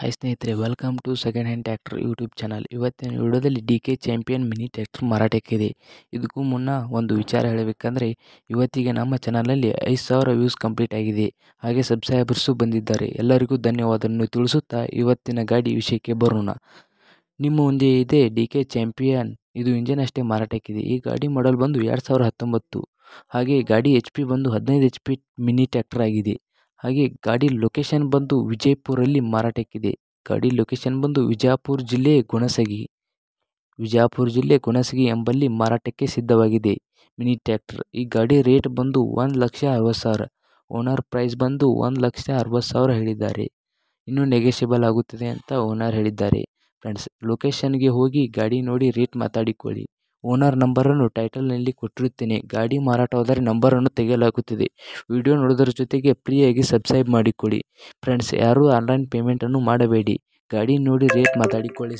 hi ಸ್ನೇಹಿತರೆ welcome to second hand tractor YouTube channel ಇವತ್ತಿನ ವಿಡಿಯೋದಲ್ಲಿ D K champion mini tractor ಮಾರಾಟಕ್ಕಿದೆ ಇದಕ್ಕೂ ಮುನ್ನ ಒಂದು ವಿಚಾರ ಹೇಳಬೇಕಂದ್ರೆ ಇವತ್ತಿಗೆ ನಮ್ಮ ಚಾನಲಲ್ಲಿ ಐದು ಸಾವಿರ ವ್ಯೂಸ್ ಕಂಪ್ಲೀಟ್ ಆಗಿದೆ ಹಾಗೆ ಸಬ್ಸ್ಕ್ರೈಬರ್ಸು ಬಂದಿದ್ದಾರೆ ಎಲ್ಲರಿಗೂ ಧನ್ಯವಾದವನ್ನು ತಿಳಿಸುತ್ತಾ ಇವತ್ತಿನ ಗಾಡಿ ವಿಷಯಕ್ಕೆ ಬರೋಣ ನಿಮ್ಮ ಮುಂದೆ ಇದೆ ಡಿ ಕೆ ಚಾಂಪಿಯನ್ ಇದು ಇಂಜಿನ್ ಅಷ್ಟೇ ಮಾರಾಟಕ್ಕಿದೆ ಈ ಗಾಡಿ ಮಾಡಲ್ ಬಂದು ಎರಡು ಸಾವಿರ ಹತ್ತೊಂಬತ್ತು ಹಾಗೆ ಗಾಡಿ ಎಚ್ ಪಿ ಬಂದು ಹದಿನೈದು ಎಚ್ ಪಿ ಮಿನಿ ಟ್ಯಾಕ್ಟರ್ ಆಗಿದೆ ಹಾಗೆ ಗಾಡಿ ಲೊಕೇಶನ್ ಬಂದು ವಿಜಯಪುರಲ್ಲಿ ಮಾರಾಟಕ್ಕಿದೆ ಗಾಡಿ ಲೊಕೇಶನ್ ಬಂದು ವಿಜಯಪುರ ಜಿಲ್ಲೆ ಗುಣಸಗಿ ವಿಜಯಪುರ ಜಿಲ್ಲೆ ಗುಣಸಗಿ ಎಂಬಲ್ಲಿ ಮಾರಾಟಕ್ಕೆ ಸಿದ್ಧವಾಗಿದೆ ಮಿನಿ ಟ್ಯಾಕ್ಟರ್ ಈ ಗಾಡಿ ರೇಟ್ ಬಂದು ಒಂದು ಲಕ್ಷ ಅರವತ್ತು ಸಾವಿರ ಓನರ್ ಪ್ರೈಸ್ ಬಂದು ಒಂದು ಲಕ್ಷ ಅರವತ್ತು ಸಾವಿರ ಹೇಳಿದ್ದಾರೆ ಇನ್ನೂ ನೆಗೆಸಿಬಲ್ ಆಗುತ್ತದೆ ಅಂತ ಓನರ್ ಹೇಳಿದ್ದಾರೆ ಫ್ರೆಂಡ್ಸ್ ಲೊಕೇಶನ್ಗೆ ಹೋಗಿ ಗಾಡಿ ನೋಡಿ ರೇಟ್ ಮಾತಾಡಿಕೊಳ್ಳಿ ಓನರ್ ನಂಬರನ್ನು ಟೈಟಲ್ನಲ್ಲಿ ಕೊಟ್ಟಿರುತ್ತೇನೆ ಗಾಡಿ ಮಾರಾಟವಾದರೆ ನಂಬರನ್ನು ತೆಗೆಯಲಾಗುತ್ತದೆ ವಿಡಿಯೋ ನೋಡೋದರ ಜೊತೆಗೆ ಫ್ರೀಯಾಗಿ ಸಬ್ಸ್ಕ್ರೈಬ್ ಮಾಡಿಕೊಳ್ಳಿ ಫ್ರೆಂಡ್ಸ್ ಯಾರೂ ಆನ್ಲೈನ್ ಪೇಮೆಂಟನ್ನು ಮಾಡಬೇಡಿ ಗಾಡಿ ನೋಡಿ ರೇಟ್ ಮಾತಾಡಿಕೊಳ್ಳಿ